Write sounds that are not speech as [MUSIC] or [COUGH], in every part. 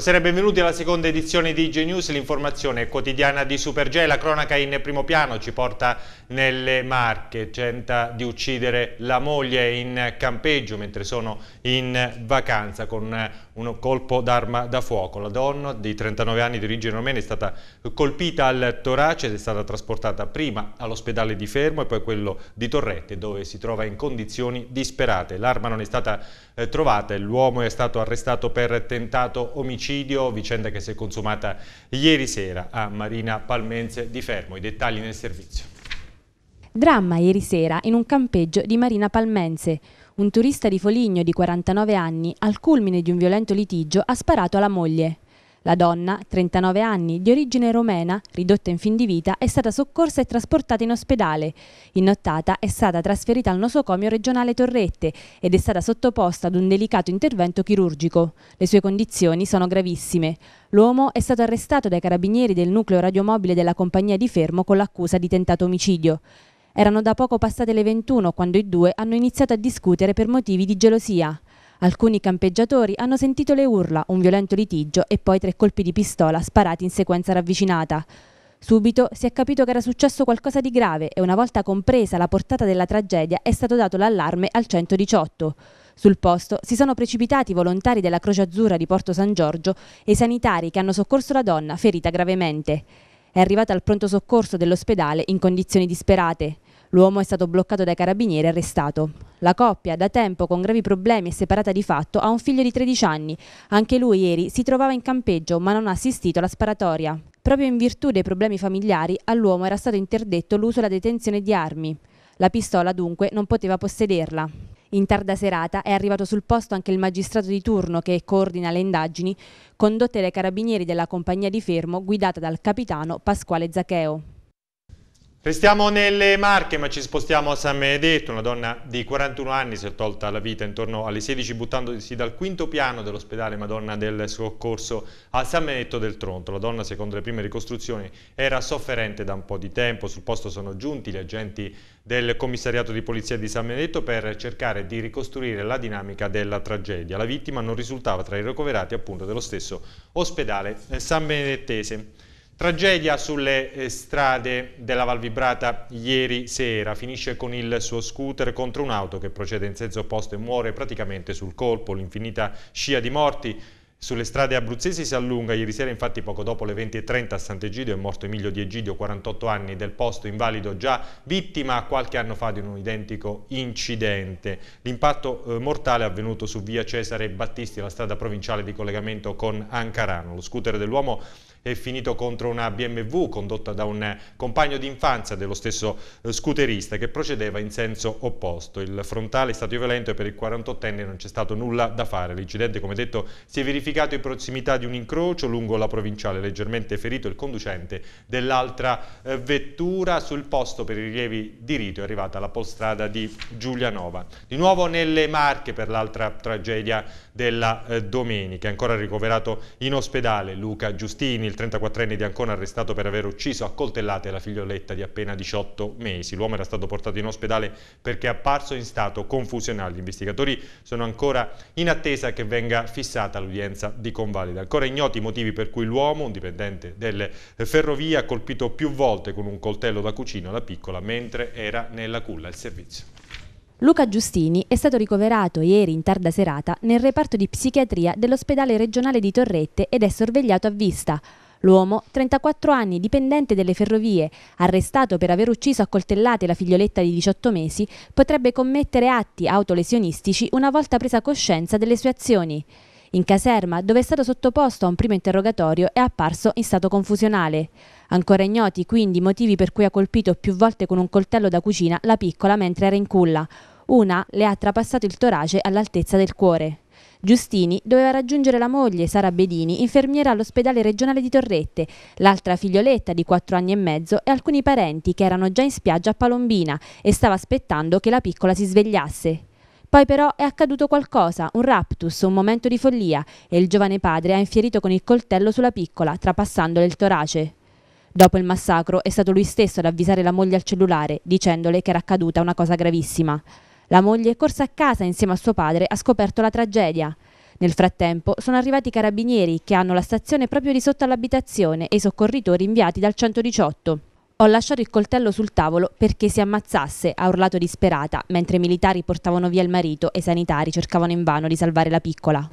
Buonasera e benvenuti alla seconda edizione di G-News, l'informazione quotidiana di Super Supergè. La cronaca in primo piano ci porta nelle Marche, tenta di uccidere la moglie in campeggio mentre sono in vacanza con un colpo d'arma da fuoco. La donna di 39 anni di origine romena è stata colpita al torace ed è stata trasportata prima all'ospedale di Fermo e poi a quello di Torrette dove si trova in condizioni disperate. L'arma non è stata eh, trovata e l'uomo è stato arrestato per tentato omicidio, vicenda che si è consumata ieri sera a Marina Palmense di Fermo. I dettagli nel servizio. Dramma ieri sera in un campeggio di Marina Palmense. Un turista di Foligno di 49 anni, al culmine di un violento litigio, ha sparato alla moglie. La donna, 39 anni, di origine romena, ridotta in fin di vita, è stata soccorsa e trasportata in ospedale. In nottata è stata trasferita al nosocomio regionale Torrette ed è stata sottoposta ad un delicato intervento chirurgico. Le sue condizioni sono gravissime. L'uomo è stato arrestato dai carabinieri del nucleo radiomobile della compagnia di Fermo con l'accusa di tentato omicidio. Erano da poco passate le 21 quando i due hanno iniziato a discutere per motivi di gelosia. Alcuni campeggiatori hanno sentito le urla, un violento litigio e poi tre colpi di pistola sparati in sequenza ravvicinata. Subito si è capito che era successo qualcosa di grave e una volta compresa la portata della tragedia è stato dato l'allarme al 118. Sul posto si sono precipitati i volontari della Croce Azzurra di Porto San Giorgio e i sanitari che hanno soccorso la donna ferita gravemente. È arrivata al pronto soccorso dell'ospedale in condizioni disperate. L'uomo è stato bloccato dai carabinieri e arrestato. La coppia, da tempo con gravi problemi e separata di fatto, ha un figlio di 13 anni. Anche lui ieri si trovava in campeggio ma non ha assistito alla sparatoria. Proprio in virtù dei problemi familiari all'uomo era stato interdetto l'uso e la detenzione di armi. La pistola dunque non poteva possederla. In tarda serata è arrivato sul posto anche il magistrato di turno che coordina le indagini condotte dai carabinieri della compagnia di fermo guidata dal capitano Pasquale Zaccheo. Restiamo nelle Marche ma ci spostiamo a San Benedetto, una donna di 41 anni si è tolta la vita intorno alle 16 buttandosi dal quinto piano dell'ospedale Madonna del Soccorso a San Benedetto del Tronto. La donna secondo le prime ricostruzioni era sofferente da un po' di tempo, sul posto sono giunti gli agenti del commissariato di polizia di San Benedetto per cercare di ricostruire la dinamica della tragedia. La vittima non risultava tra i ricoverati appunto dello stesso ospedale eh, San Benedettese. Tragedia sulle eh, strade della Valvibrata ieri sera, finisce con il suo scooter contro un'auto che procede in senso opposto e muore praticamente sul colpo, l'infinita scia di morti sulle strade abruzzesi si allunga, ieri sera infatti poco dopo le 20.30 a Sant'Egidio è morto Emilio Di Egidio, 48 anni, del posto invalido già vittima qualche anno fa di un identico incidente. L'impatto eh, mortale è avvenuto su via Cesare Battisti, la strada provinciale di collegamento con Ancarano. Lo scooter dell'uomo è finito contro una BMW condotta da un compagno d'infanzia dello stesso eh, scooterista che procedeva in senso opposto. Il frontale è stato violento e per il 48enne non c'è stato nulla da fare. L'incidente, come detto, si è verificato in prossimità di un incrocio lungo la provinciale, leggermente ferito il conducente dell'altra eh, vettura. Sul posto per i rilievi di rito è arrivata la polstrada di Giulianova. Di nuovo nelle Marche per l'altra tragedia della eh, domenica, ancora ricoverato in ospedale Luca Giustini, il 34enne di Ancona arrestato per aver ucciso a coltellate la figlioletta di appena 18 mesi. L'uomo era stato portato in ospedale perché è apparso in stato confusionale. Gli investigatori sono ancora in attesa che venga fissata l'udienza di convalida. Ancora ignoti i motivi per cui l'uomo, un dipendente delle ferrovie, ha colpito più volte con un coltello da cucina la piccola mentre era nella culla. al servizio. Luca Giustini è stato ricoverato ieri in tarda serata nel reparto di psichiatria dell'ospedale regionale di Torrette ed è sorvegliato a vista. L'uomo, 34 anni, dipendente delle ferrovie, arrestato per aver ucciso a coltellate la figlioletta di 18 mesi, potrebbe commettere atti autolesionistici una volta presa coscienza delle sue azioni. In caserma, dove è stato sottoposto a un primo interrogatorio, è apparso in stato confusionale. Ancora ignoti quindi i motivi per cui ha colpito più volte con un coltello da cucina la piccola mentre era in culla. Una le ha trapassato il torace all'altezza del cuore. Giustini doveva raggiungere la moglie, Sara Bedini, infermiera all'ospedale regionale di Torrette, l'altra figlioletta di 4 anni e mezzo e alcuni parenti che erano già in spiaggia a Palombina e stava aspettando che la piccola si svegliasse. Poi però è accaduto qualcosa, un raptus, un momento di follia e il giovane padre ha infierito con il coltello sulla piccola, trapassandole il torace. Dopo il massacro è stato lui stesso ad avvisare la moglie al cellulare, dicendole che era accaduta una cosa gravissima. La moglie, corsa a casa insieme a suo padre, ha scoperto la tragedia. Nel frattempo sono arrivati i carabinieri che hanno la stazione proprio di sotto all'abitazione e i soccorritori inviati dal 118. Ho lasciato il coltello sul tavolo perché si ammazzasse, ha urlato disperata, mentre i militari portavano via il marito e i sanitari cercavano invano di salvare la piccola.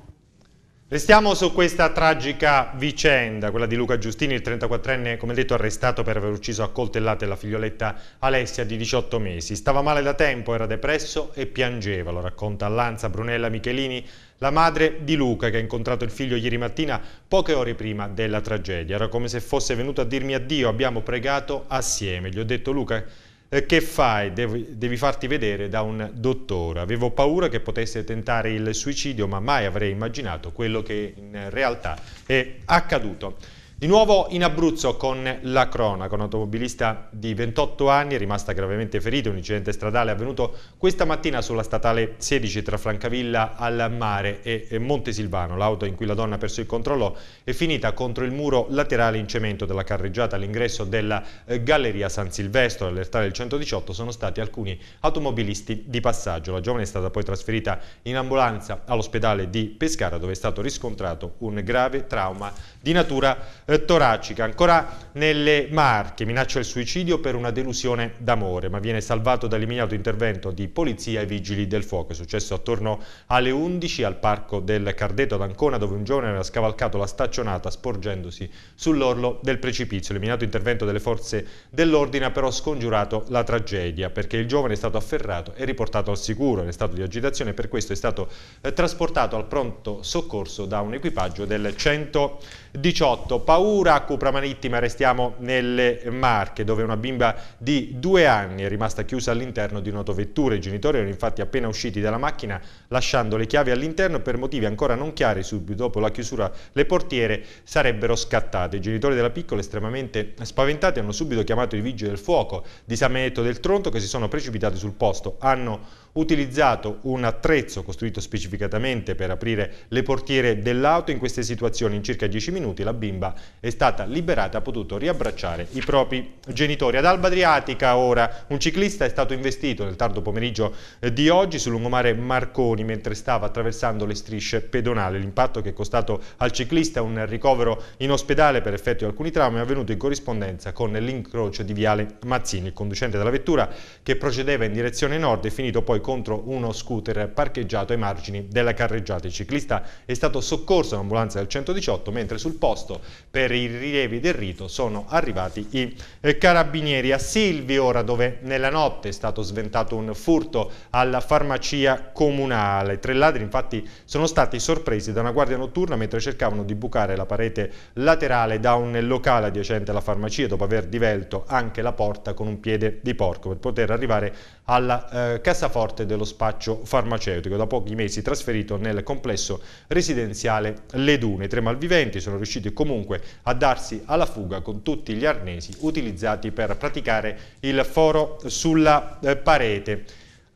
Restiamo su questa tragica vicenda, quella di Luca Giustini, il 34enne, come detto, arrestato per aver ucciso a coltellate la figlioletta Alessia di 18 mesi. Stava male da tempo, era depresso e piangeva, lo racconta Lanza Brunella Michelini, la madre di Luca che ha incontrato il figlio ieri mattina poche ore prima della tragedia. Era come se fosse venuto a dirmi addio, abbiamo pregato assieme. Gli ho detto Luca eh, che fai? Devi, devi, farti vedere da un dottore. Avevo paura che potesse tentare il suicidio, ma mai avrei immaginato quello che in realtà è accaduto. Di nuovo in Abruzzo con la cronaca, un'automobilista di 28 anni è rimasta gravemente ferito, un incidente stradale è avvenuto questa mattina sulla statale 16 tra Francavilla al mare e Montesilvano. L'auto in cui la donna ha perso il controllo è finita contro il muro laterale in cemento della carreggiata all'ingresso della eh, Galleria San Silvestro. All'ertare del 118 sono stati alcuni automobilisti di passaggio. La giovane è stata poi trasferita in ambulanza all'ospedale di Pescara dove è stato riscontrato un grave trauma di natura eh, toracica, ancora nelle Marche, minaccia il suicidio per una delusione d'amore, ma viene salvato dall'immediato intervento di polizia e vigili del fuoco. È successo attorno alle 11 al parco del Cardeto ad Ancona, dove un giovane aveva scavalcato la staccionata sporgendosi sull'orlo del precipizio. L'immediato intervento delle forze dell'ordine ha però scongiurato la tragedia, perché il giovane è stato afferrato e riportato al sicuro in stato di agitazione, per questo è stato eh, trasportato al pronto soccorso da un equipaggio del 100 18, paura a Cupra Marittima, restiamo nelle Marche, dove una bimba di due anni è rimasta chiusa all'interno di un'autovettura. I genitori erano infatti appena usciti dalla macchina lasciando le chiavi all'interno per motivi ancora non chiari, subito dopo la chiusura le portiere sarebbero scattate. I genitori della piccola, estremamente spaventati, hanno subito chiamato i vigili del fuoco di San Benedetto del Tronto che si sono precipitati sul posto. Hanno utilizzato un attrezzo costruito specificatamente per aprire le portiere dell'auto. In queste situazioni in circa 10 minuti la bimba è stata liberata e ha potuto riabbracciare i propri genitori. Ad Alba Adriatica ora un ciclista è stato investito nel tardo pomeriggio eh, di oggi sul lungomare Marconi mentre stava attraversando le strisce pedonali. L'impatto che è costato al ciclista un ricovero in ospedale per effetto di alcuni traumi è avvenuto in corrispondenza con l'incrocio di Viale Mazzini. Il conducente della vettura che procedeva in direzione nord è finito poi contro uno scooter parcheggiato ai margini della carreggiata. Il ciclista è stato soccorso in ambulanza del 118, mentre sul posto per i rilievi del rito sono arrivati i eh, carabinieri. A Silvi ora dove nella notte è stato sventato un furto alla farmacia comunale. Tre ladri infatti sono stati sorpresi da una guardia notturna mentre cercavano di bucare la parete laterale da un locale adiacente alla farmacia dopo aver divelto anche la porta con un piede di porco per poter arrivare alla eh, cassaforte dello spaccio farmaceutico, da pochi mesi trasferito nel complesso residenziale Le Dune. I tre malviventi sono riusciti comunque a darsi alla fuga con tutti gli arnesi utilizzati per praticare il foro sulla eh, parete.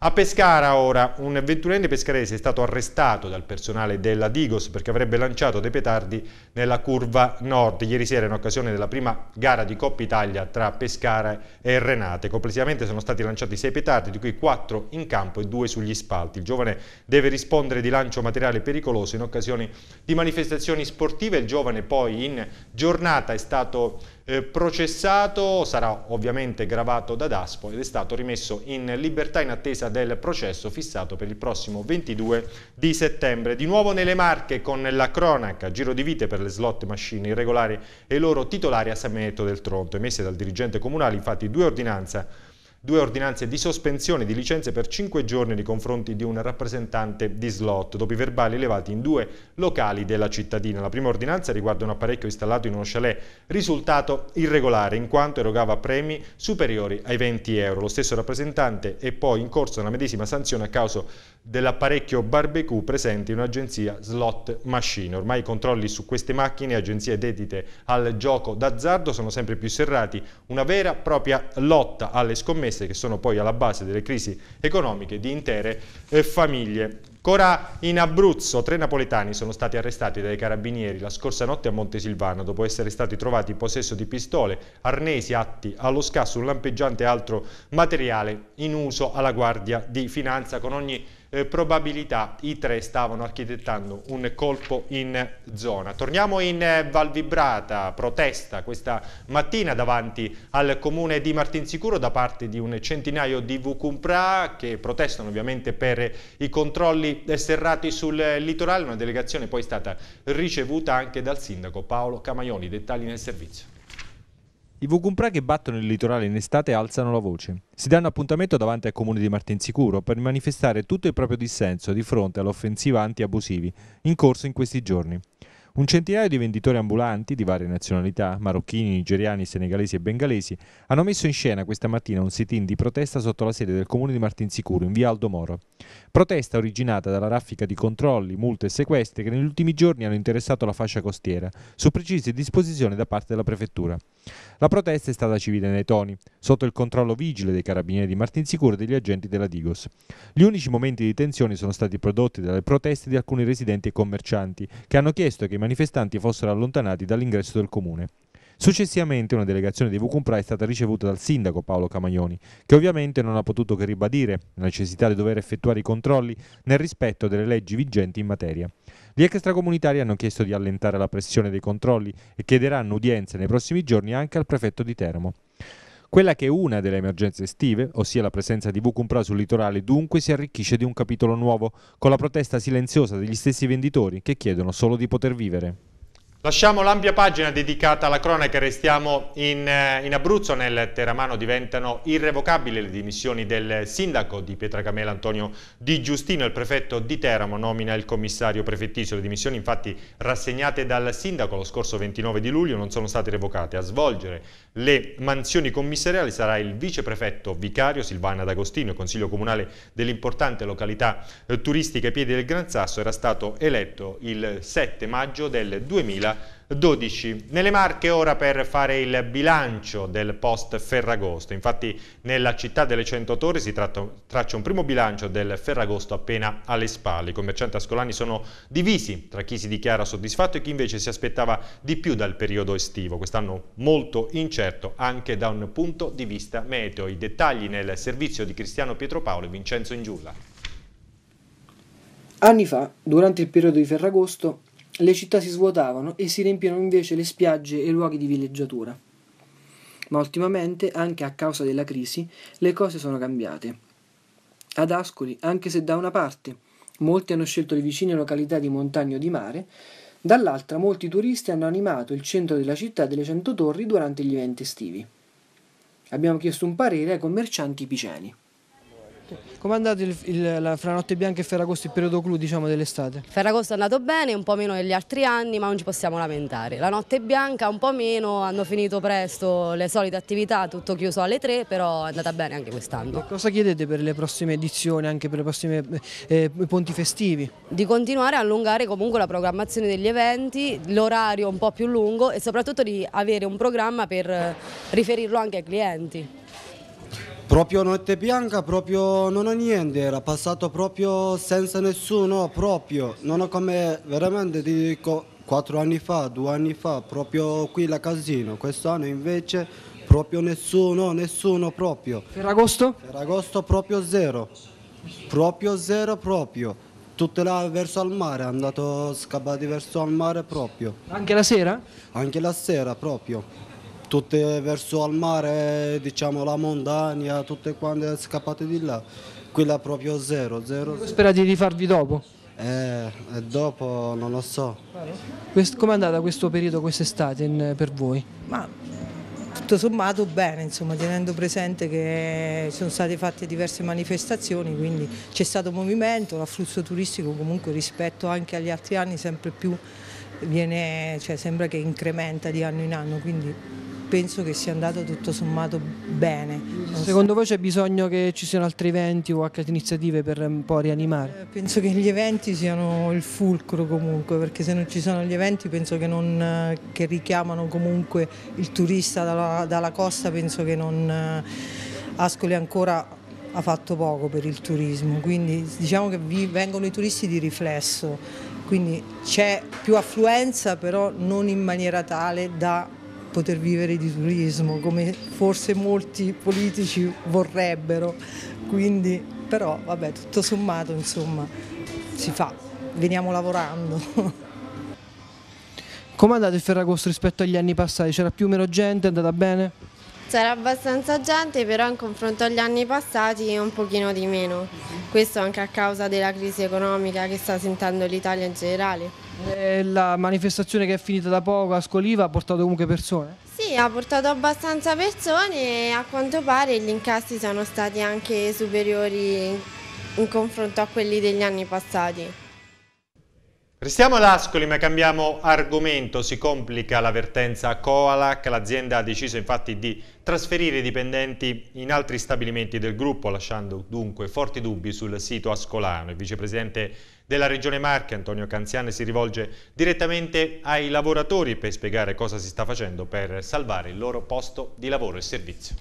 A Pescara ora un ventunenne pescarese è stato arrestato dal personale della Digos perché avrebbe lanciato dei petardi nella curva nord ieri sera in occasione della prima gara di Coppa Italia tra Pescara e Renate. Complessivamente sono stati lanciati sei petardi, di cui quattro in campo e due sugli spalti. Il giovane deve rispondere di lancio materiale pericoloso in occasione di manifestazioni sportive. Il giovane poi in giornata è stato eh, processato, sarà ovviamente gravato da DASPO ed è stato rimesso in libertà in attesa del processo fissato per il prossimo 22 di settembre. Di nuovo nelle Marche con la cronaca, giro di vite per le slot machine irregolari e i loro titolari a San Benedetto del Tronto, emesse dal dirigente comunale infatti due ordinanze due ordinanze di sospensione di licenze per cinque giorni nei confronti di un rappresentante di slot, dopo i verbali elevati in due locali della cittadina. La prima ordinanza riguarda un apparecchio installato in uno chalet risultato irregolare in quanto erogava premi superiori ai 20 euro. Lo stesso rappresentante è poi in corso nella medesima sanzione a causa dell'apparecchio barbecue presente in un'agenzia slot machine. Ormai i controlli su queste macchine, agenzie dedite al gioco d'azzardo, sono sempre più serrati, una vera e propria lotta alle scommesse che sono poi alla base delle crisi economiche di intere eh, famiglie Ancora in Abruzzo, tre napoletani sono stati arrestati dai carabinieri la scorsa notte a Montesilvano dopo essere stati trovati in possesso di pistole, arnesi atti allo scasso, un lampeggiante e altro materiale in uso alla Guardia di Finanza. Con ogni eh, probabilità i tre stavano architettando un colpo in zona. Torniamo in eh, Valvibrata, protesta questa mattina davanti al comune di Martinsicuro da parte di un centinaio di Vucumpra che protestano ovviamente per i controlli accordi serrati sul eh, litorale, una delegazione poi è stata ricevuta anche dal sindaco Paolo Camaioni. Dettagli nel servizio. I Vugumpra che battono il litorale in estate alzano la voce. Si danno appuntamento davanti al comune di Martinsicuro per manifestare tutto il proprio dissenso di fronte all'offensiva anti-abusivi in corso in questi giorni. Un centinaio di venditori ambulanti di varie nazionalità, marocchini, nigeriani, senegalesi e bengalesi, hanno messo in scena questa mattina un sit-in di protesta sotto la sede del comune di Martinsicuro, in via Aldo Moro. Protesta originata dalla raffica di controlli, multe e sequestri che negli ultimi giorni hanno interessato la fascia costiera, su precise disposizioni da parte della prefettura. La protesta è stata civile nei toni, sotto il controllo vigile dei carabinieri di Martinsicuro e degli agenti della Digos. Gli unici momenti di tensione sono stati prodotti dalle proteste di alcuni residenti e commercianti, che hanno chiesto che i manifestanti fossero allontanati dall'ingresso del comune. Successivamente una delegazione dei Vucumpra è stata ricevuta dal sindaco Paolo Camaglioni, che ovviamente non ha potuto che ribadire la necessità di dover effettuare i controlli nel rispetto delle leggi vigenti in materia. Gli extracomunitari hanno chiesto di allentare la pressione dei controlli e chiederanno udienze nei prossimi giorni anche al prefetto di Teramo. Quella che è una delle emergenze estive, ossia la presenza di Vucumpra sul litorale, dunque si arricchisce di un capitolo nuovo, con la protesta silenziosa degli stessi venditori che chiedono solo di poter vivere. Lasciamo l'ampia pagina dedicata alla cronaca e restiamo in, eh, in, Abruzzo. Nel Teramano diventano irrevocabili le dimissioni del sindaco di Pietracamela Antonio Di Giustino. Il prefetto di Teramo nomina il commissario prefettizio. Le dimissioni infatti rassegnate dal sindaco lo scorso 29 di luglio non sono state revocate. A svolgere le mansioni commissariali sarà il viceprefetto vicario Silvana D'Agostino. consiglio comunale dell'importante località eh, turistica Piedi del Gran Sasso era stato eletto il 7 maggio del 2000. 2012. Nelle Marche ora per fare il bilancio del post Ferragosto, infatti nella città delle 100 torri si tratta, traccia un primo bilancio del Ferragosto appena alle spalle. I commercianti ascolani sono divisi tra chi si dichiara soddisfatto e chi invece si aspettava di più dal periodo estivo, quest'anno molto incerto anche da un punto di vista meteo. I dettagli nel servizio di Cristiano Pietropaolo e Vincenzo Ingiulla. Anni fa, durante il periodo di Ferragosto, le città si svuotavano e si riempirono invece le spiagge e i luoghi di villeggiatura. Ma ultimamente, anche a causa della crisi, le cose sono cambiate. Ad Ascoli, anche se da una parte molti hanno scelto le vicine località di montagna o di mare, dall'altra molti turisti hanno animato il centro della città delle Cento Torri durante gli eventi estivi. Abbiamo chiesto un parere ai commercianti piceni. Esatto. Come è andato il, il, la, fra Notte Bianca e Ferragosto, il periodo clou diciamo, dell'estate? Ferragosto è andato bene, un po' meno degli altri anni, ma non ci possiamo lamentare. La Notte Bianca un po' meno, hanno finito presto le solite attività, tutto chiuso alle tre, però è andata bene anche quest'anno. Cosa chiedete per le prossime edizioni, anche per eh, eh, i prossimi eh, ponti festivi? Di continuare a allungare comunque la programmazione degli eventi, l'orario un po' più lungo e soprattutto di avere un programma per eh, riferirlo anche ai clienti. Proprio Notte Bianca, proprio non ho niente, era passato proprio senza nessuno, proprio. Non ho come veramente ti dico quattro anni fa, due anni fa, proprio qui la casino. Quest'anno invece proprio nessuno, nessuno proprio. Per agosto? Per agosto proprio zero, proprio zero proprio. Tutte là verso al mare, è andato scappati verso al mare proprio. Anche la sera? Anche la sera proprio tutte verso il mare, diciamo la montagna, tutte quante scappate di là. Quella proprio zero, zero. zero. Spera di rifarvi dopo? Eh, dopo non lo so. Com'è andata questo periodo quest'estate per voi? Ma tutto sommato bene, insomma, tenendo presente che sono state fatte diverse manifestazioni, quindi c'è stato movimento, l'afflusso turistico comunque rispetto anche agli altri anni sempre più viene, cioè, sembra che incrementa di anno in anno, quindi penso che sia andato tutto sommato bene. Secondo voi c'è bisogno che ci siano altri eventi o altre iniziative per un um, po' rianimare? Eh, penso che gli eventi siano il fulcro comunque, perché se non ci sono gli eventi penso che, non, eh, che richiamano comunque il turista dalla, dalla costa, penso che non, eh, Ascoli ancora ha fatto poco per il turismo, quindi diciamo che vengono i turisti di riflesso, quindi c'è più affluenza però non in maniera tale da poter vivere di turismo come forse molti politici vorrebbero. Quindi, però, vabbè, tutto sommato, insomma, si fa, veniamo lavorando. [LAUGHS] come è andato il Ferragosto rispetto agli anni passati? C'era più o meno gente? È andata bene? C'era abbastanza gente, però in confronto agli anni passati un pochino di meno. Questo anche a causa della crisi economica che sta sentendo l'Italia in generale. E eh, la manifestazione che è finita da poco a Scoliva ha portato comunque persone? Sì, ha portato abbastanza persone e a quanto pare gli incassi sono stati anche superiori in confronto a quelli degli anni passati. Restiamo ad Ascoli ma cambiamo argomento, si complica l'avvertenza Coalac, l'azienda ha deciso infatti di trasferire i dipendenti in altri stabilimenti del gruppo lasciando dunque forti dubbi sul sito ascolano. Il vicepresidente della Regione Marche, Antonio Canziane, si rivolge direttamente ai lavoratori per spiegare cosa si sta facendo per salvare il loro posto di lavoro e servizio.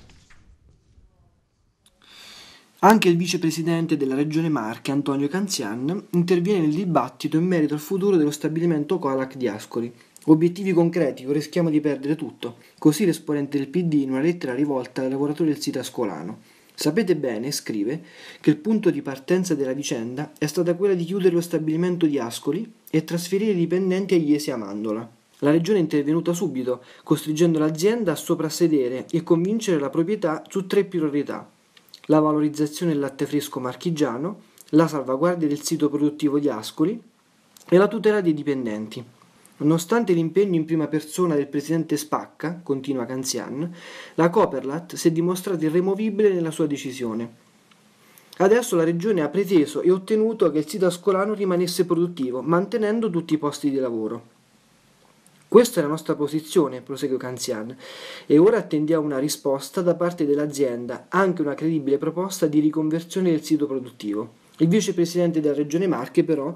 Anche il vicepresidente della Regione Marche, Antonio Canzian, interviene nel dibattito in merito al futuro dello stabilimento Coalac di Ascoli. Obiettivi concreti, o rischiamo di perdere tutto. Così l'esponente del PD in una lettera rivolta ai lavoratori del sito ascolano. Sapete bene, scrive, che il punto di partenza della vicenda è stata quella di chiudere lo stabilimento di Ascoli e trasferire i dipendenti a Iesi Amandola. La regione è intervenuta subito, costringendo l'azienda a soprassedere e convincere la proprietà su tre priorità: la valorizzazione del latte fresco marchigiano, la salvaguardia del sito produttivo di Ascoli e la tutela dei dipendenti. Nonostante l'impegno in prima persona del presidente Spacca, continua Canzian, la Coperlat si è dimostrata irremovibile nella sua decisione. Adesso la regione ha preteso e ottenuto che il sito ascolano rimanesse produttivo, mantenendo tutti i posti di lavoro. Questa è la nostra posizione, prosegue Canzian, e ora attendiamo una risposta da parte dell'azienda, anche una credibile proposta di riconversione del sito produttivo. Il vicepresidente della regione Marche, però,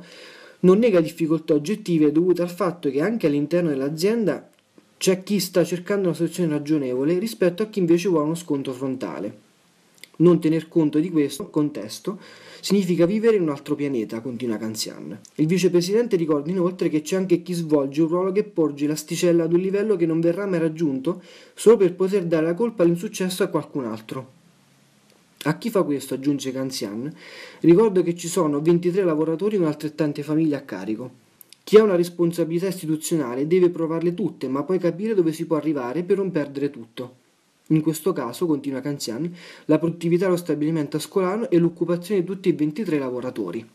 non nega difficoltà oggettive dovute al fatto che anche all'interno dell'azienda c'è chi sta cercando una soluzione ragionevole rispetto a chi invece vuole uno scontro frontale. Non tener conto di questo contesto significa vivere in un altro pianeta, continua Canzian. Il vicepresidente ricorda inoltre che c'è anche chi svolge un ruolo che porge l'asticella ad un livello che non verrà mai raggiunto solo per poter dare la colpa all'insuccesso a qualcun altro. A chi fa questo, aggiunge Canzian, ricordo che ci sono 23 lavoratori con altrettante famiglie a carico. Chi ha una responsabilità istituzionale deve provarle tutte, ma poi capire dove si può arrivare per non perdere tutto. In questo caso, continua Canzian, la produttività dello stabilimento ascolano e l'occupazione di tutti i 23 lavoratori.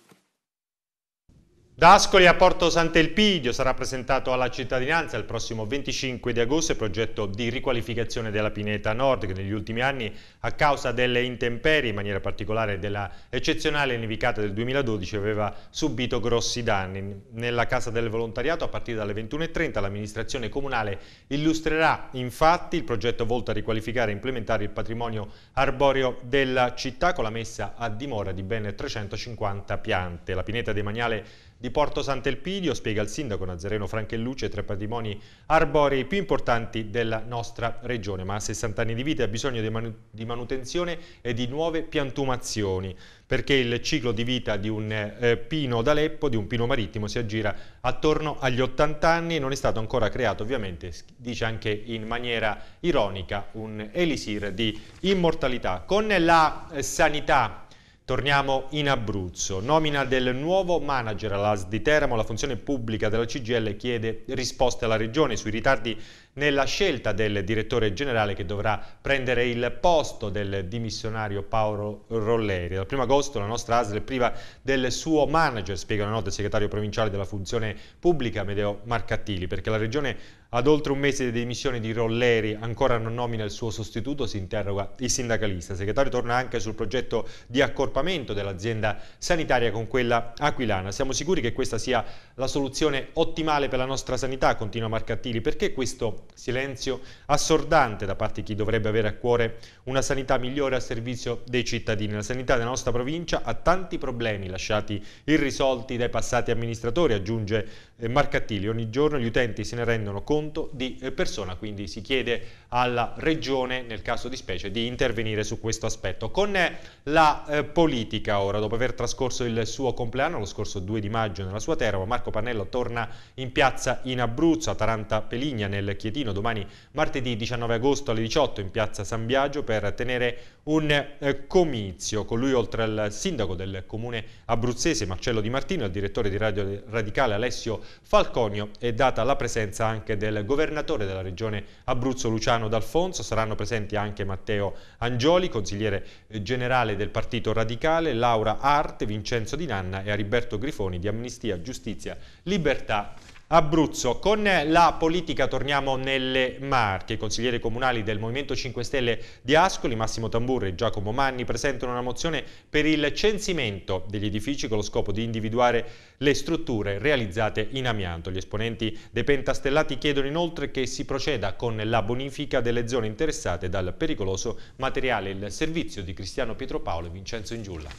Da Ascoli a Porto Sant'Elpidio sarà presentato alla cittadinanza il prossimo 25 di agosto il progetto di riqualificazione della Pineta Nord che negli ultimi anni a causa delle intemperie, in maniera particolare della eccezionale nevicata del 2012, aveva subito grossi danni. Nella Casa del Volontariato a partire dalle 21.30 l'amministrazione comunale illustrerà infatti il progetto volto a riqualificare e implementare il patrimonio arboreo della città con la messa a dimora di ben 350 piante. La pineta demaniale di Porto Sant'Elpidio, spiega il sindaco Nazareno Franchelluce, tra i patrimoni arborei più importanti della nostra regione, ma a 60 anni di vita ha bisogno di, manu di manutenzione e di nuove piantumazioni, perché il ciclo di vita di un eh, pino d'Aleppo, di un pino marittimo, si aggira attorno agli 80 anni e non è stato ancora creato, ovviamente, dice anche in maniera ironica, un elisir di immortalità. Con la eh, sanità Torniamo in Abruzzo. Nomina del nuovo manager all'AS di Teramo, la funzione pubblica della CGL chiede risposte alla Regione sui ritardi nella scelta del direttore generale che dovrà prendere il posto del dimissionario Paolo Rolleri. Dal 1 agosto la nostra ASL è priva del suo manager, spiega la nota il segretario provinciale della funzione pubblica Medeo Marcattili, perché la Regione ad oltre un mese di dimissioni di Rolleri ancora non nomina il suo sostituto, si interroga il sindacalista. Il segretario torna anche sul progetto di accorpamento dell'azienda sanitaria con quella aquilana. Siamo sicuri che questa sia la soluzione ottimale per la nostra sanità, continua Marcattili. Perché questo silenzio assordante da parte di chi dovrebbe avere a cuore una sanità migliore a servizio dei cittadini? La sanità della nostra provincia ha tanti problemi lasciati irrisolti dai passati amministratori, aggiunge eh, mercatili. Ogni giorno gli utenti se ne rendono conto di eh, persona, quindi si chiede alla regione, nel caso di specie, di intervenire su questo aspetto. Con eh, la eh, politica ora, dopo aver trascorso il suo compleanno, lo scorso 2 di maggio nella sua terra, Marco Pannello torna in piazza in Abruzzo, a Taranta Peligna, nel Chietino, domani martedì 19 agosto alle 18 in piazza San Biagio per tenere un eh, comizio. Con lui oltre al sindaco del comune abruzzese Marcello Di Martino, il direttore di Radio Radicale Alessio Falconio e data la presenza anche del governatore della regione Abruzzo Luciano D'Alfonso, saranno presenti anche Matteo Angioli, consigliere eh, generale del Partito Radicale, Laura Arte, Vincenzo Di Nanna e Ariberto Grifoni di Amnistia, Giustizia, Libertà Abruzzo, con la politica torniamo nelle Marche. I consiglieri comunali del Movimento 5 Stelle di Ascoli, Massimo Tamburri e Giacomo Manni, presentano una mozione per il censimento degli edifici con lo scopo di individuare le strutture realizzate in amianto. Gli esponenti dei pentastellati chiedono inoltre che si proceda con la bonifica delle zone interessate dal pericoloso materiale. Il servizio di Cristiano Pietropaolo e Vincenzo Ingiulla.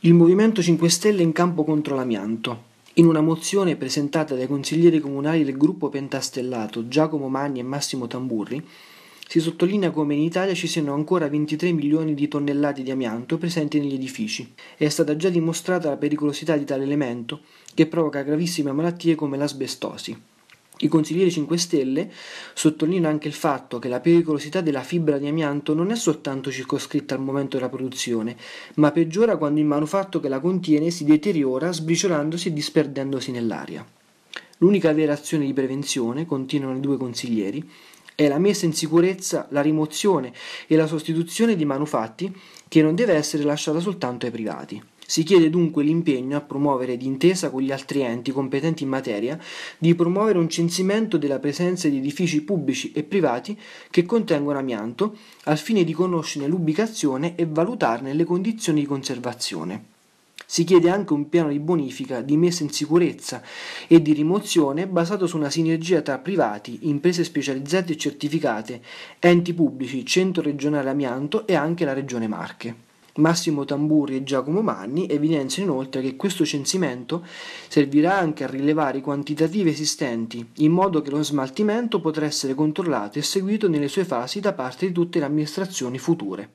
Il Movimento 5 Stelle in campo contro l'amianto. In una mozione presentata dai consiglieri comunali del gruppo pentastellato Giacomo Magni e Massimo Tamburri, si sottolinea come in Italia ci siano ancora 23 milioni di tonnellate di amianto presenti negli edifici. È stata già dimostrata la pericolosità di tale elemento, che provoca gravissime malattie come l'asbestosi. I consiglieri 5 Stelle sottolineano anche il fatto che la pericolosità della fibra di amianto non è soltanto circoscritta al momento della produzione, ma peggiora quando il manufatto che la contiene si deteriora sbriciolandosi e disperdendosi nell'aria. L'unica vera azione di prevenzione, continuano i due consiglieri, è la messa in sicurezza, la rimozione e la sostituzione di manufatti che non deve essere lasciata soltanto ai privati. Si chiede dunque l'impegno a promuovere d'intesa con gli altri enti competenti in materia di promuovere un censimento della presenza di edifici pubblici e privati che contengono amianto al fine di conoscerne l'ubicazione e valutarne le condizioni di conservazione. Si chiede anche un piano di bonifica, di messa in sicurezza e di rimozione basato su una sinergia tra privati, imprese specializzate e certificate, enti pubblici, centro regionale amianto e anche la regione Marche. Massimo Tamburri e Giacomo Manni evidenziano inoltre che questo censimento servirà anche a rilevare i quantitativi esistenti, in modo che lo smaltimento potrà essere controllato e seguito nelle sue fasi da parte di tutte le amministrazioni future.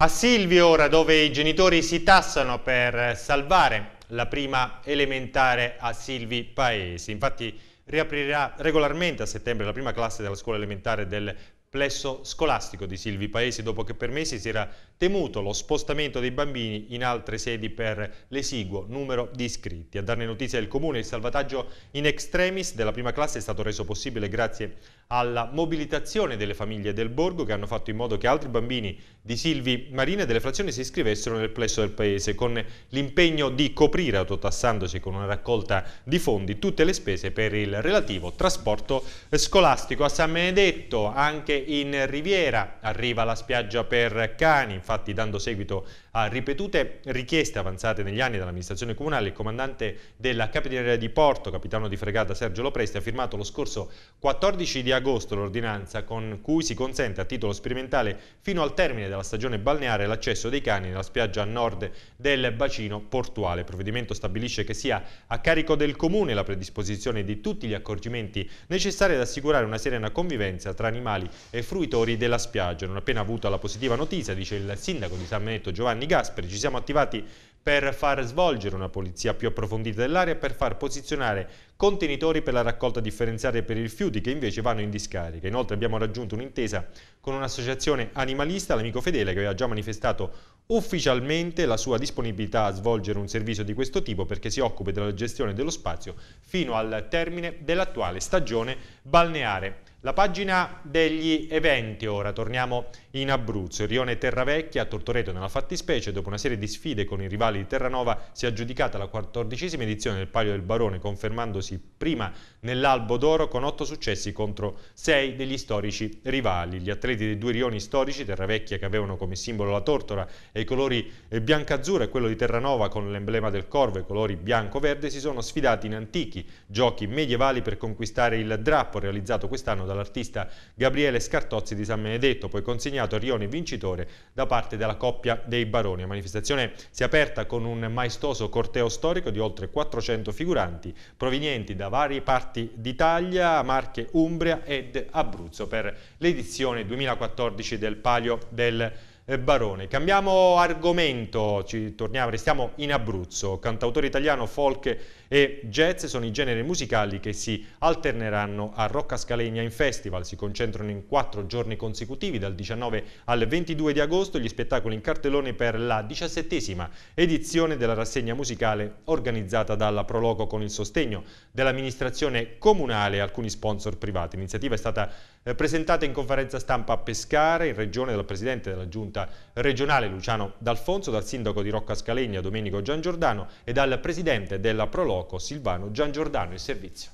A Silvio ora dove i genitori si tassano per salvare la prima elementare a Silvi Paesi. Infatti riaprirà regolarmente a settembre la prima classe della scuola elementare del plesso scolastico di Silvi Paesi dopo che per mesi si era temuto lo spostamento dei bambini in altre sedi per l'esiguo numero di iscritti. A darne notizia del Comune, il salvataggio in extremis della prima classe è stato reso possibile grazie alla mobilitazione delle famiglie del borgo che hanno fatto in modo che altri bambini di Silvi Marina e delle frazioni si iscrivessero nel plesso del paese con l'impegno di coprire, autotassandosi con una raccolta di fondi, tutte le spese per il relativo trasporto scolastico. A San Benedetto, anche in Riviera, arriva la spiaggia per cani, infatti dando seguito a ripetute richieste avanzate negli anni dall'amministrazione comunale, il comandante della Capitaneria di Porto, capitano di fregata Sergio Lopresti, ha firmato lo scorso 14 di agosto l'ordinanza con cui si consente a titolo sperimentale fino al termine della stagione balneare l'accesso dei cani nella spiaggia a nord del bacino portuale. Il provvedimento stabilisce che sia a carico del comune la predisposizione di tutti gli accorgimenti necessari ad assicurare una serena convivenza tra animali e fruitori della spiaggia. Non appena avuta la positiva notizia, dice il sindaco di San Benedetto Giovanni Gasperi, ci siamo attivati per far svolgere una polizia più approfondita dell'area e per far posizionare contenitori per la raccolta differenziata per i rifiuti che invece vanno in discarica. Inoltre abbiamo raggiunto un'intesa con un'associazione animalista, l'amico Fedele, che aveva già manifestato ufficialmente la sua disponibilità a svolgere un servizio di questo tipo perché si occupa della gestione dello spazio fino al termine dell'attuale stagione balneare. La pagina degli eventi ora, torniamo in Abruzzo. Il Rione Terravecchia a Tortoreto nella fattispecie, dopo una serie di sfide con i rivali di Terranova, si è aggiudicata la quattordicesima edizione del Palio del Barone, confermandosi prima nell'Albo d'Oro con otto successi contro sei degli storici rivali. Gli atleti dei due rioni storici, Terravecchia che avevano come simbolo la tortora e i colori bianca-azzurro e quello di Terranova con l'emblema del corvo e i colori bianco-verde, si sono sfidati in antichi giochi medievali per conquistare il drappo realizzato quest'anno dall'artista Gabriele Scartozzi di San Benedetto, poi consegnato a Rioni vincitore da parte della coppia dei Baroni. La manifestazione si è aperta con un maestoso corteo storico di oltre 400 figuranti provenienti da varie parti d'Italia, Marche, Umbria ed Abruzzo per l'edizione 2014 del Palio del eh, Barone. Cambiamo argomento, ci torniamo, restiamo in Abruzzo. Cantautore italiano, folk e jazz sono i generi musicali che si alterneranno a Rocca Scalegna in Festival. Si concentrano in quattro giorni consecutivi, dal 19 al 22 di agosto, gli spettacoli in cartellone per la diciassettesima edizione della rassegna musicale organizzata dalla Proloco con il sostegno dell'amministrazione comunale e alcuni sponsor privati. L'iniziativa è stata eh, presentata in conferenza stampa a Pescare, in regione dal presidente della giunta regionale Luciano D'Alfonso, dal sindaco di Rocca Scalegna Domenico Giangiordano e dal presidente della Proloco Silvano Giangiordano Il servizio.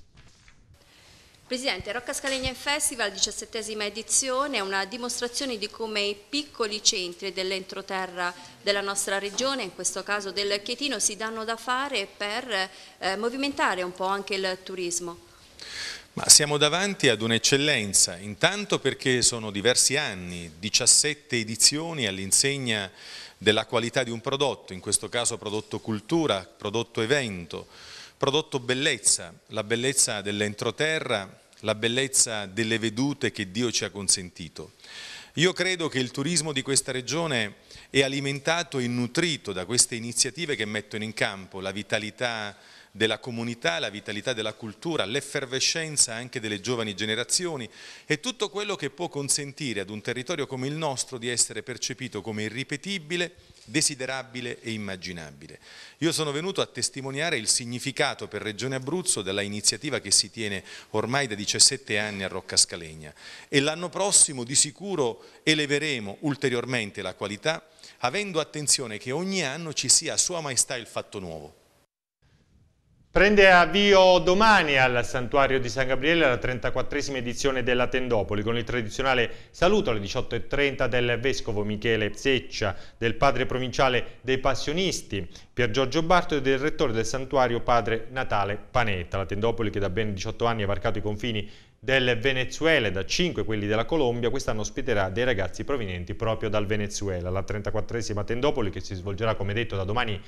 Presidente, Rocca Scalegna in Festival, 17esima edizione, è una dimostrazione di come i piccoli centri dell'entroterra della nostra regione, in questo caso del Chietino, si danno da fare per eh, movimentare un po' anche il turismo. Ma siamo davanti ad un'eccellenza, intanto perché sono diversi anni, 17 edizioni all'insegna della qualità di un prodotto, in questo caso prodotto cultura, prodotto evento, prodotto bellezza, la bellezza dell'entroterra, la bellezza delle vedute che Dio ci ha consentito. Io credo che il turismo di questa regione è alimentato e nutrito da queste iniziative che mettono in campo la vitalità della comunità, la vitalità della cultura, l'effervescenza anche delle giovani generazioni e tutto quello che può consentire ad un territorio come il nostro di essere percepito come irripetibile, desiderabile e immaginabile. Io sono venuto a testimoniare il significato per Regione Abruzzo della iniziativa che si tiene ormai da 17 anni a Rocca Scalegna e l'anno prossimo di sicuro eleveremo ulteriormente la qualità avendo attenzione che ogni anno ci sia a Sua Maestà il fatto nuovo Prende avvio domani al Santuario di San Gabriele la 34esima edizione della Tendopoli con il tradizionale saluto alle 18.30 del Vescovo Michele Zeccia, del Padre Provinciale dei Passionisti Pier Giorgio Barto e del Rettore del Santuario Padre Natale Panetta. La Tendopoli che da ben 18 anni ha varcato i confini del Venezuela e da 5 quelli della Colombia, quest'anno ospiterà dei ragazzi provenienti proprio dal Venezuela. La 34esima Tendopoli che si svolgerà come detto da domani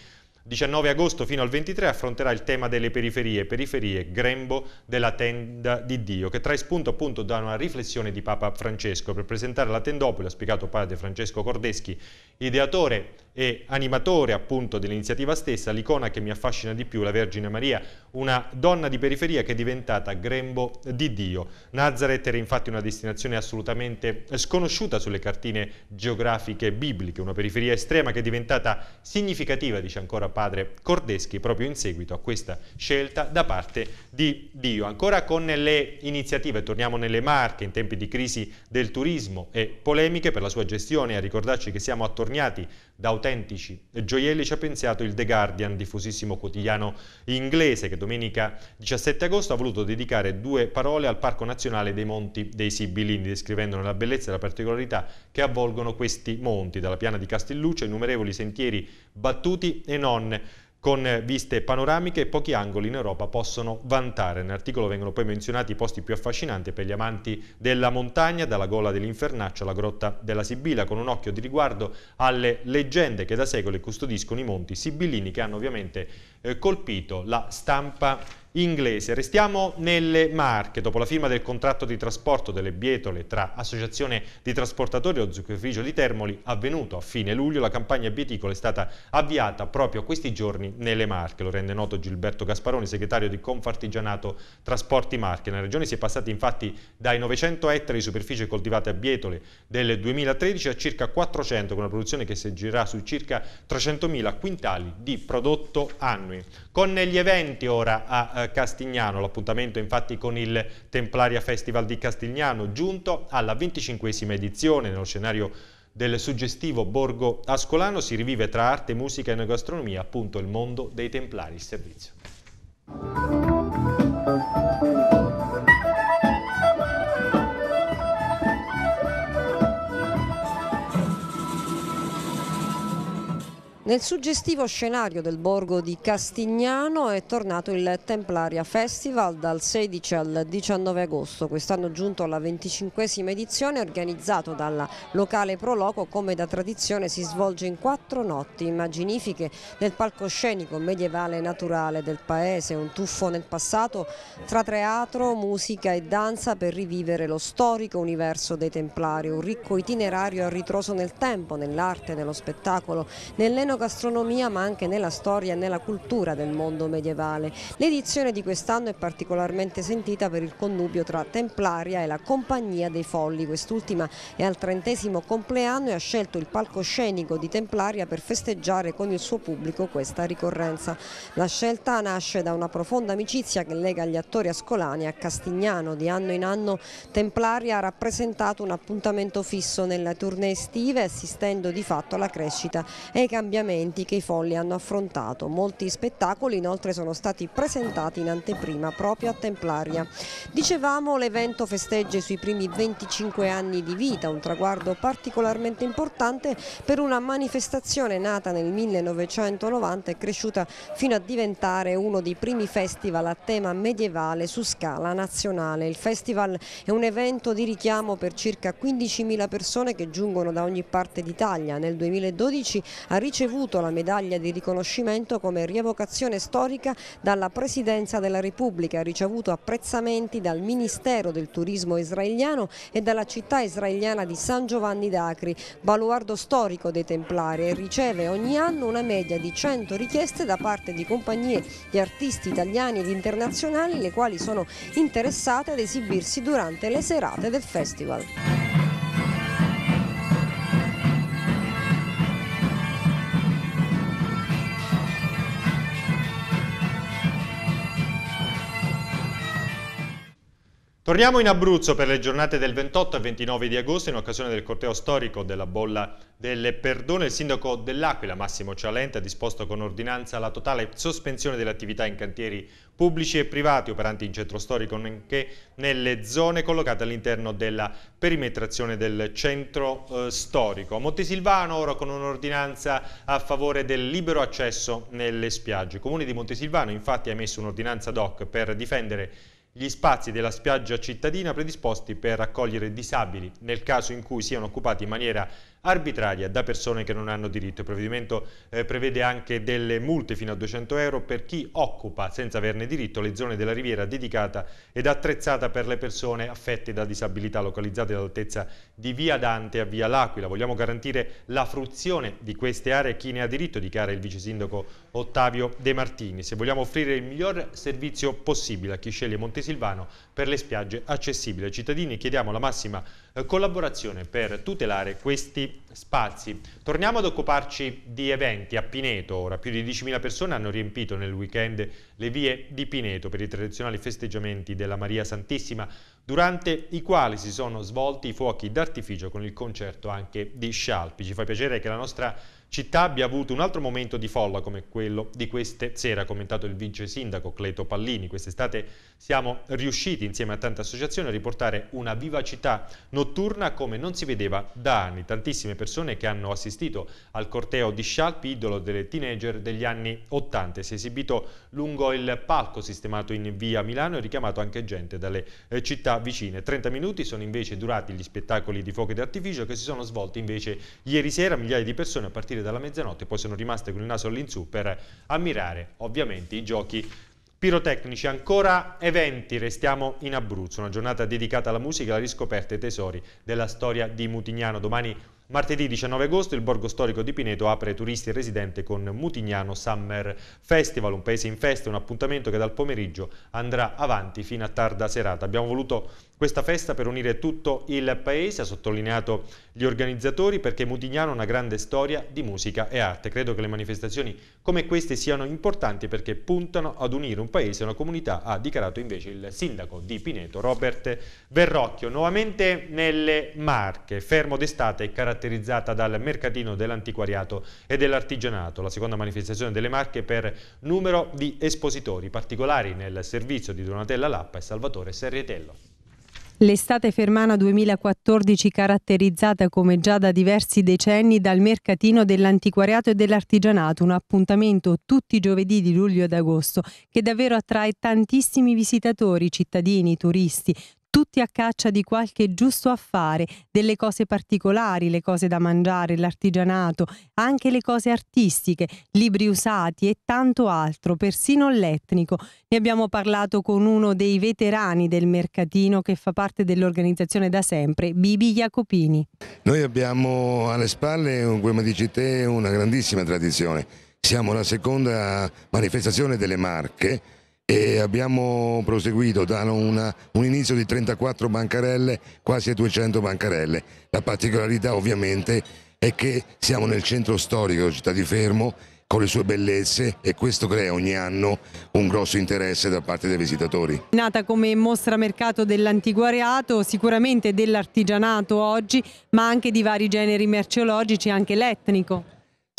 19 agosto fino al 23 affronterà il tema delle periferie, periferie, grembo della tenda di Dio, che trae spunto appunto da una riflessione di Papa Francesco per presentare la tendopoli, ha spiegato padre Francesco Cordeschi, ideatore e animatore appunto dell'iniziativa stessa, l'icona che mi affascina di più, la Vergine Maria, una donna di periferia che è diventata grembo di Dio. Nazareth era infatti una destinazione assolutamente sconosciuta sulle cartine geografiche bibliche, una periferia estrema che è diventata significativa, dice ancora padre Cordeschi, proprio in seguito a questa scelta da parte di Dio. Ancora con le iniziative, torniamo nelle Marche in tempi di crisi del turismo e polemiche per la sua gestione, a ricordarci che siamo attorniati da autentici gioielli ci ha pensato il The Guardian, diffusissimo quotidiano inglese che domenica 17 agosto ha voluto dedicare due parole al Parco Nazionale dei Monti dei Sibillini, descrivendone la bellezza e la particolarità che avvolgono questi monti, dalla piana di Castelluccio, innumerevoli sentieri battuti e non con viste panoramiche e pochi angoli in Europa possono vantare. Nell'articolo vengono poi menzionati i posti più affascinanti per gli amanti della montagna, dalla gola dell'Infernaccio alla grotta della Sibilla, con un occhio di riguardo alle leggende che da secoli custodiscono i monti sibillini che hanno ovviamente eh, colpito la stampa inglese. Restiamo nelle Marche. Dopo la firma del contratto di trasporto delle bietole tra Associazione di Trasportatori e lo Zuccherificio di Termoli, avvenuto a fine luglio, la campagna bieticola è stata avviata proprio questi giorni nelle Marche. Lo rende noto Gilberto Gasparoni, segretario di Confartigianato Trasporti Marche. Nella regione si è passati infatti dai 900 ettari di superficie coltivate a bietole del 2013 a circa 400, con una produzione che si girerà su circa 300.000 quintali di prodotto annui con gli eventi ora a eh, Castignano, l'appuntamento infatti con il Templaria Festival di Castignano, giunto alla 25 edizione nello scenario del suggestivo borgo ascolano si rivive tra arte, musica e gastronomia appunto il mondo dei Templari, il servizio. Nel suggestivo scenario del borgo di Castignano è tornato il Templaria Festival dal 16 al 19 agosto, quest'anno giunto alla 25 esima edizione organizzato dalla locale Proloco come da tradizione si svolge in quattro notti immaginifiche del palcoscenico medievale naturale del paese, un tuffo nel passato tra teatro, musica e danza per rivivere lo storico universo dei Templari, un ricco itinerario a ritroso nel tempo, nell'arte, nello spettacolo, nell'enografico gastronomia ma anche nella storia e nella cultura del mondo medievale. L'edizione di quest'anno è particolarmente sentita per il connubio tra Templaria e la Compagnia dei Folli. Quest'ultima è al trentesimo compleanno e ha scelto il palcoscenico di Templaria per festeggiare con il suo pubblico questa ricorrenza. La scelta nasce da una profonda amicizia che lega gli attori ascolani a Castignano. Di anno in anno Templaria ha rappresentato un appuntamento fisso nella tournée estive assistendo di fatto alla crescita e ai cambiamenti cambiamenti che i folli hanno affrontato. Molti spettacoli inoltre sono stati presentati in anteprima proprio a Templaria. Dicevamo l'evento festeggia i suoi primi 25 anni di vita, un traguardo particolarmente importante per una manifestazione nata nel 1990 e cresciuta fino a diventare uno dei primi festival a tema medievale su scala nazionale. Il festival è un evento di richiamo per circa 15.000 persone che giungono da ogni parte d'Italia. Nel 2012 ha ricevuto ricevuto la medaglia di riconoscimento come rievocazione storica dalla Presidenza della Repubblica, ha ricevuto apprezzamenti dal Ministero del Turismo israeliano e dalla città israeliana di San Giovanni d'Acri, baluardo storico dei Templari e riceve ogni anno una media di 100 richieste da parte di compagnie di artisti italiani ed internazionali le quali sono interessate ad esibirsi durante le serate del festival. Torniamo in Abruzzo per le giornate del 28 e 29 di agosto in occasione del corteo storico della bolla del Perdone. Il sindaco dell'Aquila, Massimo Cialente, ha disposto con ordinanza la totale sospensione delle attività in cantieri pubblici e privati operanti in centro storico nonché nelle zone collocate all'interno della perimetrazione del centro eh, storico. Montesilvano ora con un'ordinanza a favore del libero accesso nelle spiagge. Il comune di Montesilvano infatti ha emesso un'ordinanza doc per difendere gli spazi della spiaggia cittadina predisposti per accogliere disabili nel caso in cui siano occupati in maniera arbitraria da persone che non hanno diritto. Il provvedimento eh, prevede anche delle multe fino a 200 euro per chi occupa senza averne diritto le zone della riviera dedicata ed attrezzata per le persone affette da disabilità localizzate all'altezza di Via Dante a Via L'Aquila. Vogliamo garantire la fruizione di queste aree a chi ne ha diritto, dichiara il vice sindaco Ottavio De Martini. Se vogliamo offrire il miglior servizio possibile a chi sceglie Montesilvano per le spiagge accessibili ai cittadini, chiediamo la massima eh, collaborazione per tutelare questi spazi. Torniamo ad occuparci di eventi a Pineto, ora più di 10.000 persone hanno riempito nel weekend le vie di Pineto per i tradizionali festeggiamenti della Maria Santissima, durante i quali si sono svolti i fuochi d'artificio con il concerto anche di Scialpi. Ci fa piacere che la nostra città abbia avuto un altro momento di folla come quello di queste sera, ha commentato il vice sindaco Cleto Pallini. Quest'estate siamo riusciti insieme a tante associazioni a riportare una vivacità notturna come non si vedeva da anni. Tantissime persone che hanno assistito al corteo di Scialpi, idolo delle teenager degli anni 80, si è esibito lungo il palco sistemato in via Milano e richiamato anche gente dalle eh, città vicine. 30 minuti sono invece durati gli spettacoli di fuochi d'artificio che si sono svolti invece ieri sera migliaia di persone a partire da dalla mezzanotte, poi sono rimaste con il naso all'insù per ammirare ovviamente i giochi pirotecnici. Ancora eventi, restiamo in Abruzzo, una giornata dedicata alla musica alla riscoperta e tesori della storia di Mutignano. Domani Martedì 19 agosto il borgo storico di Pineto apre turisti e residenti con Mutignano Summer Festival, un paese in festa, un appuntamento che dal pomeriggio andrà avanti fino a tarda serata. Abbiamo voluto questa festa per unire tutto il paese, ha sottolineato gli organizzatori, perché Mutignano ha una grande storia di musica e arte. Credo che le manifestazioni come queste siano importanti perché puntano ad unire un paese e una comunità, ha dichiarato invece il sindaco di Pineto, Robert Verrocchio. Nuovamente nelle Marche, fermo d'estate è caratterizzata dal mercatino dell'antiquariato e dell'artigianato, la seconda manifestazione delle Marche per numero di espositori particolari nel servizio di Donatella Lappa e Salvatore Serrietello. L'estate fermana 2014 caratterizzata come già da diversi decenni dal mercatino dell'antiquariato e dell'artigianato, un appuntamento tutti i giovedì di luglio ed agosto che davvero attrae tantissimi visitatori, cittadini, turisti, tutti a caccia di qualche giusto affare, delle cose particolari, le cose da mangiare, l'artigianato, anche le cose artistiche, libri usati e tanto altro, persino l'etnico. Ne abbiamo parlato con uno dei veterani del mercatino che fa parte dell'organizzazione da sempre, Bibi Jacopini. Noi abbiamo alle spalle, come dici te, una grandissima tradizione. Siamo la seconda manifestazione delle Marche e abbiamo proseguito da una, un inizio di 34 bancarelle quasi a 200 bancarelle. La particolarità ovviamente è che siamo nel centro storico della città di Fermo con le sue bellezze e questo crea ogni anno un grosso interesse da parte dei visitatori. Nata come mostra mercato dell'antiquariato, sicuramente dell'artigianato oggi, ma anche di vari generi merceologici, anche l'etnico.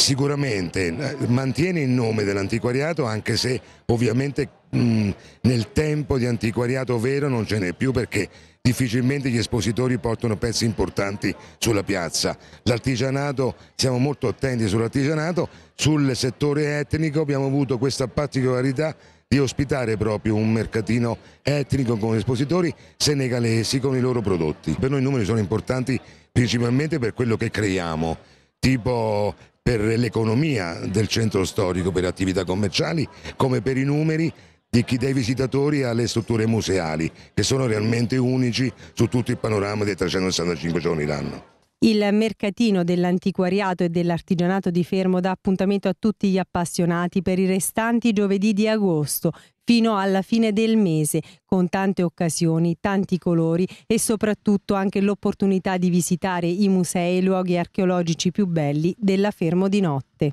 Sicuramente eh, mantiene il nome dell'antiquariato anche se ovviamente Mm, nel tempo di antiquariato vero non ce n'è più perché difficilmente gli espositori portano pezzi importanti sulla piazza. L'artigianato, siamo molto attenti sull'artigianato, sul settore etnico abbiamo avuto questa particolarità di ospitare proprio un mercatino etnico con espositori senegalesi con i loro prodotti. Per noi i numeri sono importanti principalmente per quello che creiamo, tipo per l'economia del centro storico, per attività commerciali, come per i numeri chi, dai visitatori alle strutture museali, che sono realmente unici su tutto il panorama dei 365 giorni l'anno. Il mercatino dell'antiquariato e dell'artigianato di Fermo dà appuntamento a tutti gli appassionati per i restanti giovedì di agosto fino alla fine del mese, con tante occasioni, tanti colori e soprattutto anche l'opportunità di visitare i musei e i luoghi archeologici più belli della Fermo di notte.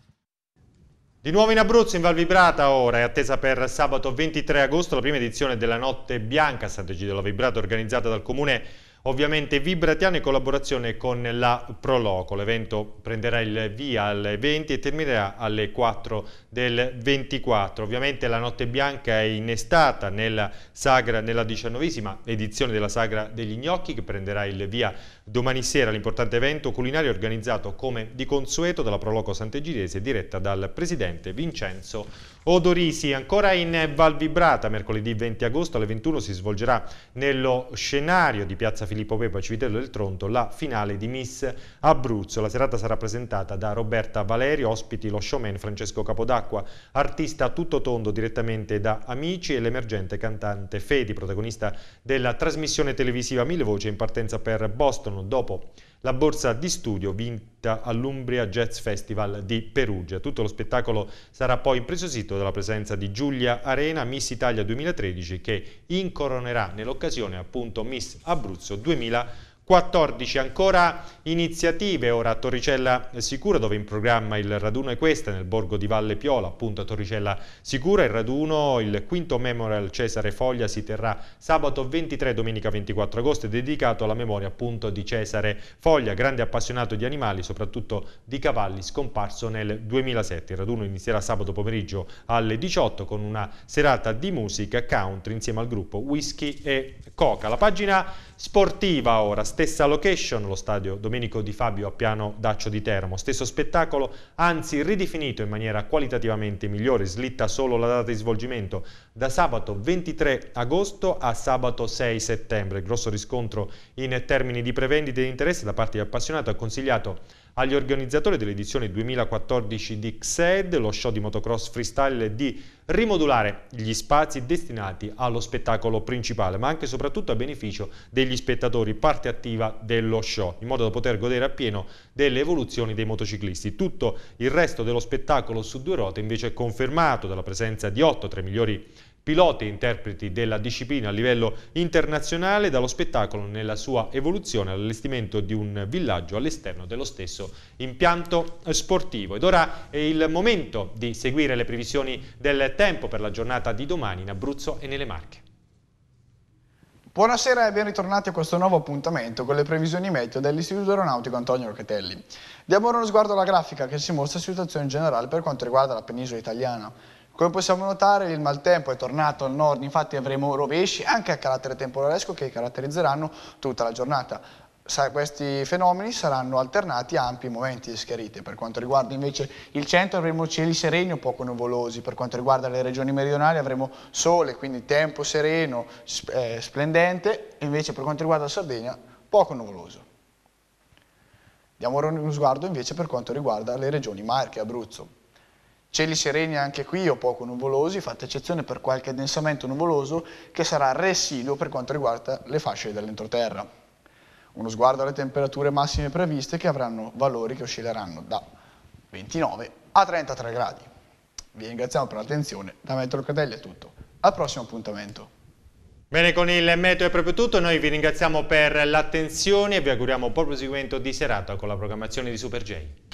Di nuovo in Abruzzo, in Val Vibrata ora, è attesa per sabato 23 agosto la prima edizione della Notte Bianca a Sant'Egidio della Vibrata organizzata dal Comune Ovviamente Vibratiano in collaborazione con la Proloco, l'evento prenderà il via alle 20 e terminerà alle 4 del 24. Ovviamente la Notte Bianca è innestata nella, sagra, nella diciannovesima edizione della Sagra degli Gnocchi che prenderà il via domani sera l'importante evento culinario organizzato come di consueto dalla Proloco Sant'Egidese diretta dal presidente Vincenzo Odorisi ancora in Val Vibrata, mercoledì 20 agosto alle 21 si svolgerà nello scenario di Piazza Filippo Pepa Civitello del Tronto la finale di Miss Abruzzo. La serata sarà presentata da Roberta Valerio, ospiti lo showman Francesco Capodacqua, artista tutto tondo direttamente da Amici e l'emergente cantante Fedi, protagonista della trasmissione televisiva Mille Voci in partenza per Boston dopo la borsa di studio vinta all'Umbria Jazz Festival di Perugia. Tutto lo spettacolo sarà poi impreziosito dalla presenza di Giulia Arena, Miss Italia 2013, che incoronerà nell'occasione appunto Miss Abruzzo 2013. 14 ancora iniziative, ora a Torricella Sicura dove in programma il raduno è questo nel borgo di Valle Piola, appunto a Torricella Sicura, il raduno, il quinto memorial Cesare Foglia si terrà sabato 23 domenica 24 agosto, è dedicato alla memoria appunto di Cesare Foglia, grande appassionato di animali, soprattutto di cavalli, scomparso nel 2007. Il raduno inizierà sabato pomeriggio alle 18 con una serata di musica country insieme al gruppo Whisky e Coca. La pagina sportiva ora stessa location, lo stadio Domenico Di Fabio a Piano Daccio di Teramo, stesso spettacolo, anzi ridefinito in maniera qualitativamente migliore, slitta solo la data di svolgimento da sabato 23 agosto a sabato 6 settembre. Grosso riscontro in termini di prevendite e di interesse da parte di appassionati ha consigliato agli organizzatori dell'edizione 2014 di XED, lo show di motocross freestyle di rimodulare gli spazi destinati allo spettacolo principale, ma anche e soprattutto a beneficio degli spettatori, parte attiva dello show, in modo da poter godere appieno delle evoluzioni dei motociclisti. Tutto il resto dello spettacolo su due ruote invece è confermato dalla presenza di otto tra i migliori piloti e interpreti della disciplina a livello internazionale, dallo spettacolo nella sua evoluzione all'allestimento di un villaggio all'esterno dello stesso impianto sportivo. Ed ora è il momento di seguire le previsioni del tempo per la giornata di domani in Abruzzo e nelle Marche. Buonasera e ben ritornati a questo nuovo appuntamento con le previsioni meteo dell'Istituto Aeronautico Antonio Locatelli. Diamo ora uno sguardo alla grafica che si mostra la situazione generale per quanto riguarda la penisola italiana. Come possiamo notare il maltempo è tornato al nord, infatti avremo rovesci anche a carattere temporalesco che caratterizzeranno tutta la giornata. Sa, questi fenomeni saranno alternati a ampi momenti di schiarite. Per quanto riguarda invece il centro avremo cieli sereni o poco nuvolosi, per quanto riguarda le regioni meridionali avremo sole, quindi tempo sereno, eh, splendente, invece per quanto riguarda la Sardegna poco nuvoloso. Diamo ora uno sguardo invece per quanto riguarda le regioni Marche e Abruzzo. Cieli sereni anche qui o poco nuvolosi, fatta eccezione per qualche addensamento nuvoloso che sarà residuo per quanto riguarda le fasce dell'entroterra. Uno sguardo alle temperature massime previste che avranno valori che oscilleranno da 29 a 33 gradi. Vi ringraziamo per l'attenzione, da Metro Cadelli è tutto. Al prossimo appuntamento. Bene, con il metodo è proprio tutto, noi vi ringraziamo per l'attenzione e vi auguriamo un buon proseguimento di serata con la programmazione di Super J.